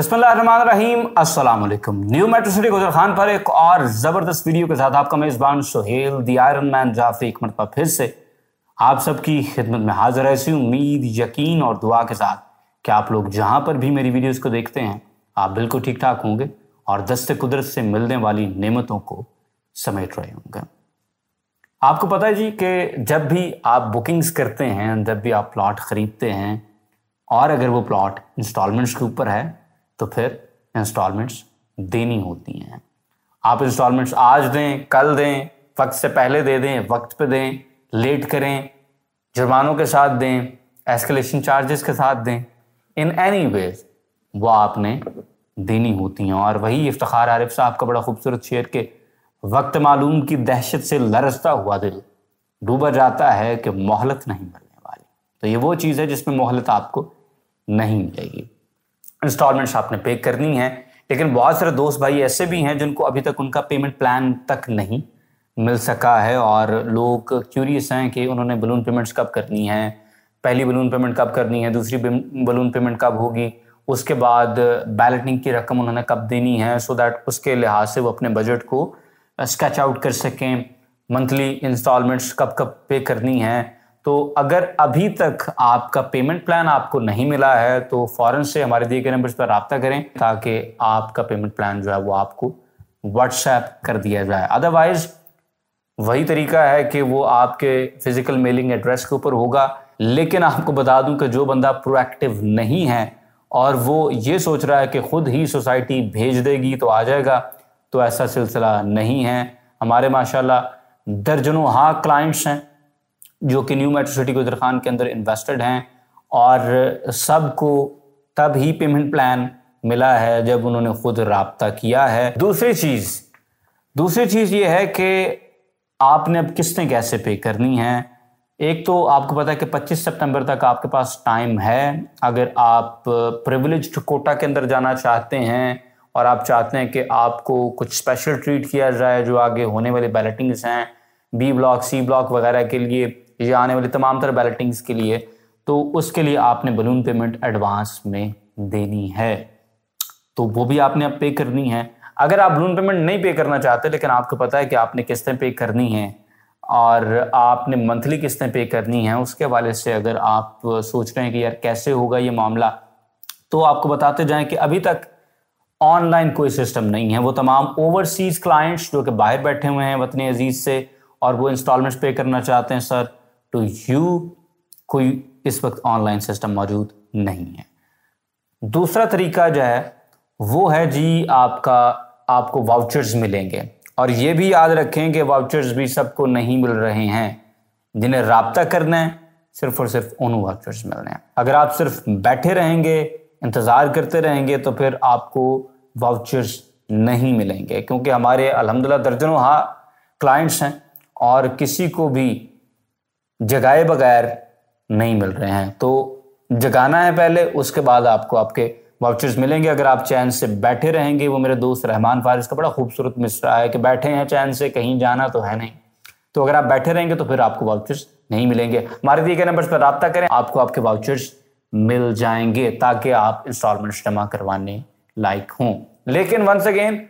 बसमीम Aslam new metro city गुजर खान पर एक और ज़बरदस्त वीडियो के साथ आपका मेज़बान Suhail the iron man Jafri एक मरतबा फिर से आप सबकी खिदमत में हाजिर है ऐसी उम्मीद यकीन और दुआ के साथ कि आप लोग जहाँ पर भी मेरी वीडियोस को देखते हैं आप बिल्कुल ठीक ठाक होंगे और दस्त कुदरत से मिलने वाली नेमतों को समेट रहे होंगे आपको पता है जी कि जब भी आप बुकिंग्स करते हैं जब भी आप प्लॉट ख़रीदते हैं और अगर वो प्लॉट इंस्टॉलमेंट्स के ऊपर है तो फिर इंस्टॉलमेंट्स देनी होती हैं आप इंस्टॉलमेंट्स आज दें कल दें वक्त से पहले दे दें वक्त पे दें लेट करें जुर्मानों के साथ दें एस्केलेशन चार्जेस के साथ दें इन एनी वेज वो आपने देनी होती हैं और वही इफ्तार आरिफ साहब का बड़ा खूबसूरत शेर के वक्त मालूम की दहशत से लरसता हुआ दिल डूबा जाता है कि मोहलत नहीं मिलने वाली तो ये वो चीज़ है जिसमें मोहलत आपको नहीं मिलेगी इंस्टॉलमेंट्स आपने पे करनी है लेकिन बहुत सारे दोस्त भाई ऐसे भी हैं जिनको अभी तक उनका पेमेंट प्लान तक नहीं मिल सका है और लोग क्यूरियस हैं कि उन्होंने बलून पेमेंट्स कब करनी है पहली बलून पेमेंट कब करनी है दूसरी बलून पेमेंट कब होगी उसके बाद बैलेटिंग की रकम उन्होंने कब देनी है सो so दैट उसके लिहाज से वो अपने बजट को स्केच uh, आउट कर सकें मंथली इंस्टॉलमेंट्स कब कब पे करनी है तो अगर अभी तक आपका पेमेंट प्लान आपको नहीं मिला है तो फ़ौरन से हमारे दिए गए नंबर पर रबता करें ताकि आपका पेमेंट प्लान जो है वो आपको व्हाट्सएप कर दिया जाए अदरवाइज़ वही तरीका है कि वो आपके फिज़िकल मेलिंग एड्रेस के ऊपर होगा लेकिन आपको बता दूं कि जो बंदा प्रोएक्टिव नहीं है और वो ये सोच रहा है कि ख़ुद ही सोसाइटी भेज देगी तो आ जाएगा तो ऐसा सिलसिला नहीं है हमारे माशाल्लाह दर्जनों हाँ क्लाइंट्स हैं जो कि न्यू मेट्रो सिटी गुजर खान के अंदर इन्वेस्टेड हैं और सबको तब ही पेमेंट प्लान मिला है जब उन्होंने खुद रबता किया है दूसरी चीज़ दूसरी चीज़ ये है कि आपने अब किस्तें कैसे पे करनी है एक तो आपको पता है कि 25 सितंबर तक आपके पास टाइम है अगर आप प्रिविलेज कोटा के अंदर जाना चाहते हैं और आप चाहते हैं कि आपको कुछ स्पेशल ट्रीट किया जाए जो आगे होने वाले बैलेटिंग्स हैं बी ब्लॉक सी ब्लॉक वगैरह के लिए या आने वाली तमाम तरह बैलेटिंग्स के लिए तो उसके लिए आपने बलून पेमेंट एडवांस में देनी है तो वो भी आपने अब पे करनी है अगर आप बलून पेमेंट नहीं पे करना चाहते लेकिन आपको पता है कि आपने किस्तें पे करनी हैं और आपने मंथली किस्तें पे करनी हैं उसके हवाले से अगर आप सोच रहे हैं कि यार कैसे होगा ये मामला तो आपको बताते जाएं कि अभी तक ऑनलाइन कोई सिस्टम नहीं है वो तमाम ओवरसीज क्लाइंट्स जो कि बाहर बैठे हुए हैं वतनी अजीज से और वो इंस्टॉलमेंट्स पे करना चाहते हैं सर टू तो यू कोई इस वक्त ऑनलाइन सिस्टम मौजूद नहीं है दूसरा तरीका जो है वो है जी आपका आपको वाउचर्स मिलेंगे और ये भी याद रखें कि वाउचर्स भी सबको नहीं मिल रहे हैं जिन्हें रबता करना है सिर्फ और सिर्फ उन वाउचर्स मिल रहे हैं अगर आप सिर्फ बैठे रहेंगे इंतज़ार करते रहेंगे तो फिर आपको वाउचर्स नहीं मिलेंगे क्योंकि हमारे अलहमदिल्ला दर्जनों हाँ क्लाइंट्स हैं और किसी को भी जगाए बगैर नहीं मिल रहे हैं तो जगाना है पहले उसके बाद आपको आपके वाउचर्स मिलेंगे अगर आप चैन से बैठे रहेंगे वो मेरे दोस्त रहमान फारिस का बड़ा खूबसूरत मिसरा है कि बैठे हैं चैन से कहीं जाना तो है नहीं तो अगर आप बैठे रहेंगे तो फिर आपको वाउचर्स नहीं मिलेंगे हमारे दिए गए नंबर पर रबता करें आपको आपके वाउचर्स मिल जाएंगे ताकि आप इंस्टॉलमेंट जमा करवाने लायक हों लेकिन वंस अगेन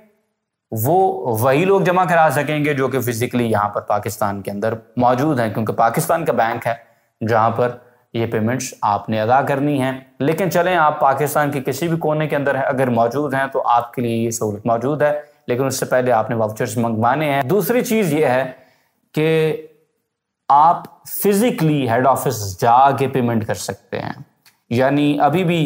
वो वही लोग जमा करा सकेंगे जो कि फिजिकली यहाँ पर पाकिस्तान के अंदर मौजूद हैं क्योंकि पाकिस्तान का बैंक है जहाँ पर ये पेमेंट्स आपने अदा करनी है लेकिन चलें आप पाकिस्तान के किसी भी कोने के अंदर अगर मौजूद हैं तो आपके लिए ये सहूलत मौजूद है लेकिन उससे पहले आपने वाउचर्स मंगवाने हैं दूसरी चीज़ ये है कि आप फिज़िकली हेड ऑफिस जाके पेमेंट कर सकते हैं यानी अभी भी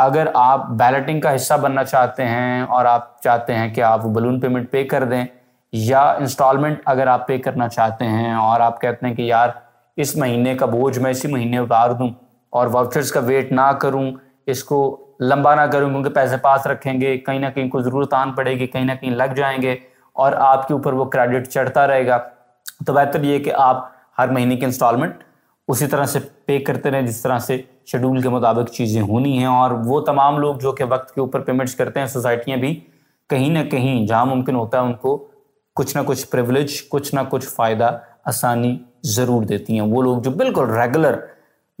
अगर आप बैलेटिंग का हिस्सा बनना चाहते हैं और आप चाहते हैं कि आप बलून पेमेंट पे कर दें या इंस्टॉलमेंट अगर आप पे करना चाहते हैं और आप कहते हैं कि यार इस महीने का बोझ मैं इसी महीने उतार दूं और वाउचर्स का वेट ना करूं इसको लंबा ना करूं क्योंकि पैसे पास रखेंगे कहीं ना कहीं को ज़रूरत आन पड़ेगी कहीं ना कहीं लग जाएंगे और आपके ऊपर वो क्रेडिट चढ़ता रहेगा तो बेहतर ये कि आप हर महीने की इंस्टॉलमेंट उसी तरह से पे करते रहें जिस तरह से शेड्यूल के मुताबिक चीज़ें होनी हैं और वो तमाम लोग जो कि वक्त के ऊपर पेमेंट्स करते हैं सोसाइटियाँ भी कहीं ना कहीं जहाँ मुमकिन होता है उनको कुछ ना कुछ प्रिवलेज कुछ ना कुछ फ़ायदा आसानी ज़रूर देती हैं वो लोग जो बिल्कुल रेगुलर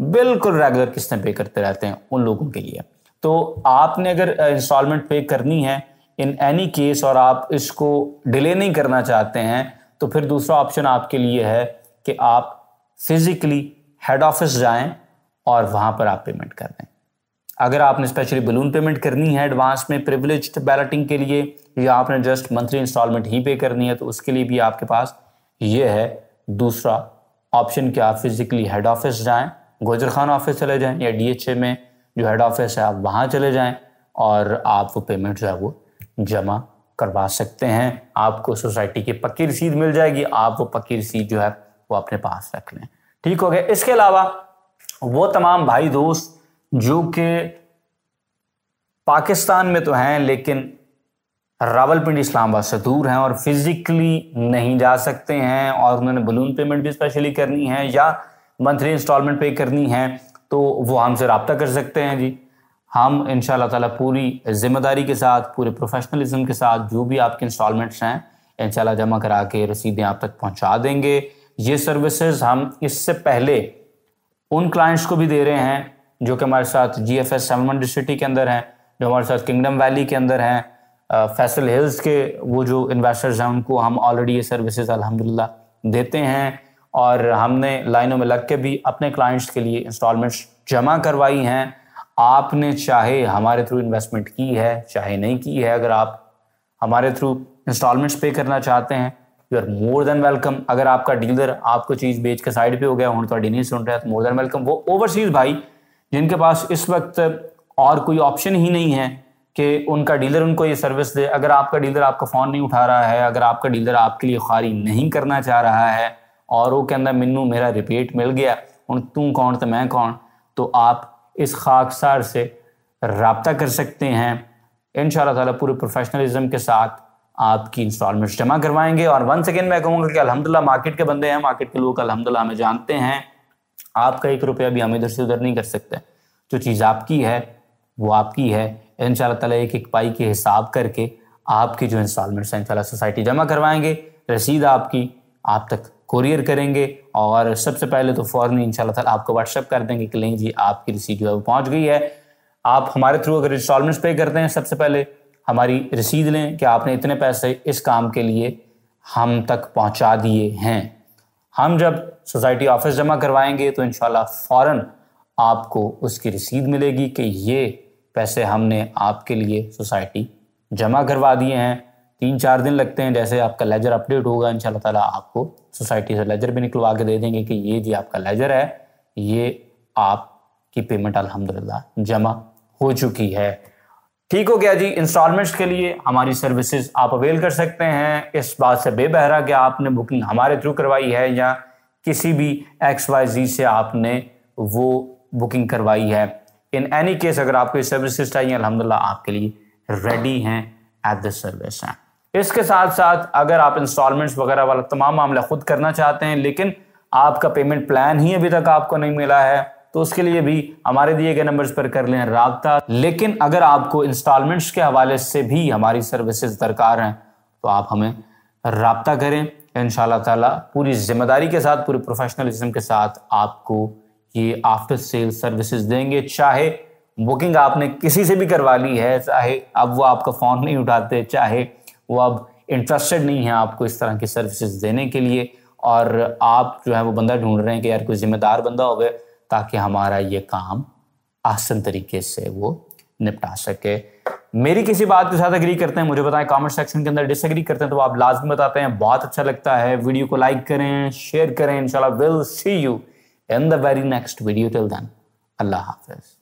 बिल्कुल रेगुलर किस्तें पे करते रहते हैं उन लोगों के लिए तो आपने अगर इंस्टॉलमेंट पे करनी है इन एनी केस और आप इसको डिले नहीं करना चाहते हैं तो फिर दूसरा ऑप्शन आपके लिए है कि आप फिज़िकली हेड ऑफिस जाएं और वहां पर आप पेमेंट कर दें अगर आपने स्पेशली बलून पेमेंट करनी है एडवांस में प्रिविलेज बैलेटिंग के लिए या आपने जस्ट मंथली इंस्टॉलमेंट ही पे करनी है तो उसके लिए भी आपके पास ये है दूसरा ऑप्शन कि आप फिज़िकली हेड ऑफिस जाएं गोजर खान ऑफिस चले जाएं या डीएचए में जो हेड ऑफिस है आप वहां चले जाएं और आप वो पेमेंट जो है वो जमा करवा सकते हैं आपको सोसाइटी की पक्की रसीद मिल जाएगी आप वो पक्की रसीद जो है वो अपने पास रख लें ठीक हो गया इसके अलावा वो तमाम भाई दोस्त जो कि पाकिस्तान में तो हैं लेकिन रावलपिंडी इस्लामाबाद से दूर हैं और फिज़िकली नहीं जा सकते हैं और उन्होंने बलून पेमेंट भी स्पेशली करनी है या मंथली इंस्टॉलमेंट पे करनी है तो वो हमसे रबता कर सकते हैं जी हम इन ताला पूरी ज़िम्मेदारी के साथ पूरे प्रोफेशनलिज्म के साथ जो भी आपके इंस्टॉलमेंट्स हैं इन जमा करा के रसीदें आप तक पहुँचा देंगे ये सर्विसेज हम इससे पहले उन क्लाइंट्स को भी दे रहे हैं जो कि हमारे साथ G F S seven city के अंदर हैं जो हमारे साथ किंगडम वैली के अंदर हैं फैसल हिल्स के वो जो इन्वेस्टर्स हैं उनको हम ऑलरेडी ये सर्विसेज अलहमदिल्ला देते हैं और हमने लाइनों में लग के भी अपने क्लाइंट्स के लिए इंस्टॉलमेंट्स जमा करवाई हैं आपने चाहे हमारे थ्रू इन्वेस्टमेंट की है चाहे नहीं की है अगर आप हमारे थ्रू इंस्टॉलमेंट्स पे करना चाहते हैं you are more than welcome अगर आपका डीलर आपको चीज़ बेच के साइड पे हो गया उन्होंने थोड़ी नहीं सुन रहा है तो मोर देन वेलकम वो ओवरसीज भाई जिनके पास इस वक्त और कोई ऑप्शन ही नहीं है कि उनका डीलर उनको ये सर्विस दे अगर आपका डीलर आपका फ़ोन नहीं उठा रहा है अगर आपका डीलर आपके लिए खारी नहीं करना चाह रहा है और वो कहना मैनू मेरा रिपीट मिल गया हूँ तू कौन तो मैं कौन तो आप इस खाकसार से रबता कर सकते हैं इन शाह पूरे प्रोफेशनलिज्म के साथ आपकी इंस्टॉलमेंट जमा करवाएंगे और वन सेकेंड मैं कहूँगा कि अलहमदिल्ला मार्केट के बंदे हैं मार्केट के लोग अलहमदिल्ला हमें जानते हैं आपका एक रुपया भी हम इधर से उधर नहीं कर सकते जो चीज़ आपकी है वो आपकी है इन ताला एक एक पाई के हिसाब करके आपकी जो इंस्टॉलमेंट्स हैं इन सोसाइटी जमा करवाएंगे रसीद आपकी आप तक कोरियर करेंगे और सबसे पहले तो फ़ौरन इन ताला आपको व्हाट्सअप कर देंगे कि नहीं जी आपकी रसीद जो है वो पहुँच गई है आप हमारे थ्रू अगर इंस्टॉलमेंट्स पे करते हैं सबसे पहले हमारी रसीद लें कि आपने इतने पैसे इस काम के लिए हम तक पहुंचा दिए हैं हम जब सोसाइटी ऑफिस जमा करवाएंगे तो इन फौरन आपको उसकी रसीद मिलेगी कि ये पैसे हमने आपके लिए सोसाइटी जमा करवा दिए हैं तीन चार दिन लगते हैं जैसे आपका लेजर अपडेट होगा इन ताला आपको सोसाइटी से लेजर भी निकलवा के दे देंगे कि ये जी आपका लेजर है ये आपकी पेमेंट अलहमदिल्ला जमा हो चुकी है ठीक हो गया जी इंस्टॉलमेंट्स के लिए हमारी सर्विसेज आप अवेल कर सकते हैं इस बात से बेबहरा कि आपने बुकिंग हमारे थ्रू करवाई है या किसी भी एक्स वाई जी से आपने वो बुकिंग करवाई है इन एनी केस अगर आपको ये सर्विसेज चाहिए अलहमदिल्ला आपके लिए रेडी हैं एट द सर्विस हैं इसके साथ साथ अगर आप इंस्टॉलमेंट्स वगैरह वाला तमाम मामला खुद करना चाहते हैं लेकिन आपका पेमेंट प्लान ही अभी तक आपको नहीं मिला है तो उसके लिए भी हमारे दिए गए नंबर्स पर कर लें रबता लेकिन अगर आपको इंस्टॉलमेंट्स के हवाले से भी हमारी सर्विसेज दरकार हैं तो आप हमें रबता करें इन ताला पूरी जिम्मेदारी के साथ पूरी प्रोफेशनलिज्म के साथ आपको ये आफ्टर सेल सर्विसेज देंगे चाहे बुकिंग आपने किसी से भी करवा ली है चाहे अब वो आपका फ़ोन नहीं उठाते चाहे वो अब इंटरेस्टेड नहीं है आपको इस तरह की सर्विसेज देने के लिए और आप जो है वो बंदा ढूंढ रहे हैं कि यार कोई जिम्मेदार बंदा हो गया ताकि हमारा ये काम आसन तरीके से वो निपटा सके मेरी किसी बात के साथ एग्री करते हैं मुझे बताएं कमेंट सेक्शन के अंदर डिसएग्री करते हैं तो आप लाजमी बताते हैं बहुत अच्छा लगता है वीडियो को लाइक करें शेयर करें इंशाल्लाह will see you in the very next video till then अल्लाह हाफिज़